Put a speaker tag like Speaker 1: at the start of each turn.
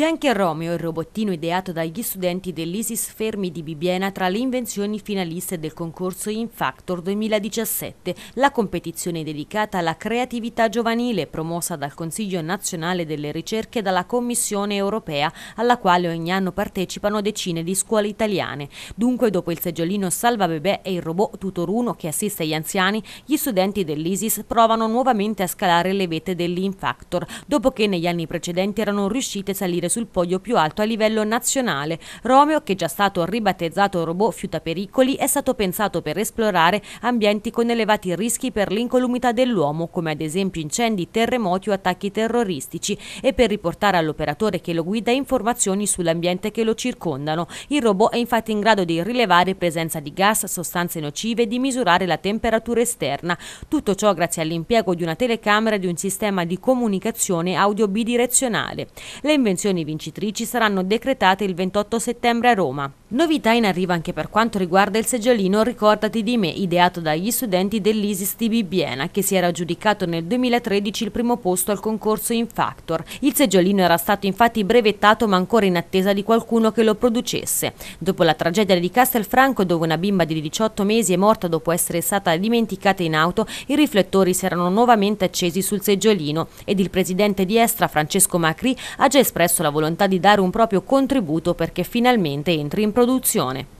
Speaker 1: C'è anche Romeo, il robottino ideato dagli studenti dell'Isis Fermi di Bibiena tra le invenzioni finaliste del concorso In Factor 2017, la competizione dedicata alla creatività giovanile promossa dal Consiglio nazionale delle ricerche e dalla Commissione europea, alla quale ogni anno partecipano decine di scuole italiane. Dunque, dopo il seggiolino Salva Bebè e il robot Tutoruno che assiste gli anziani, gli studenti dell'Isis provano nuovamente a scalare le vette dell'In Factor, dopo che negli anni precedenti erano riusciti a salire sul podio più alto a livello nazionale. Romeo, che è già stato ribattezzato robot fiuta pericoli, è stato pensato per esplorare ambienti con elevati rischi per l'incolumità dell'uomo, come ad esempio incendi, terremoti o attacchi terroristici, e per riportare all'operatore che lo guida informazioni sull'ambiente che lo circondano. Il robot è infatti in grado di rilevare presenza di gas, sostanze nocive e di misurare la temperatura esterna. Tutto ciò grazie all'impiego di una telecamera e di un sistema di comunicazione audio bidirezionale. Le invenzioni vincitrici saranno decretate il 28 settembre a Roma. Novità in arrivo anche per quanto riguarda il seggiolino Ricordati di me, ideato dagli studenti dell'ISIS di Bibbiena, che si era aggiudicato nel 2013 il primo posto al concorso in Factor. Il seggiolino era stato infatti brevettato ma ancora in attesa di qualcuno che lo producesse. Dopo la tragedia di Castelfranco, dove una bimba di 18 mesi è morta dopo essere stata dimenticata in auto, i riflettori si erano nuovamente accesi sul seggiolino ed il presidente di Estra, Francesco Macri, ha già espresso la volontà di dare un proprio contributo perché finalmente entri in produzione produzione.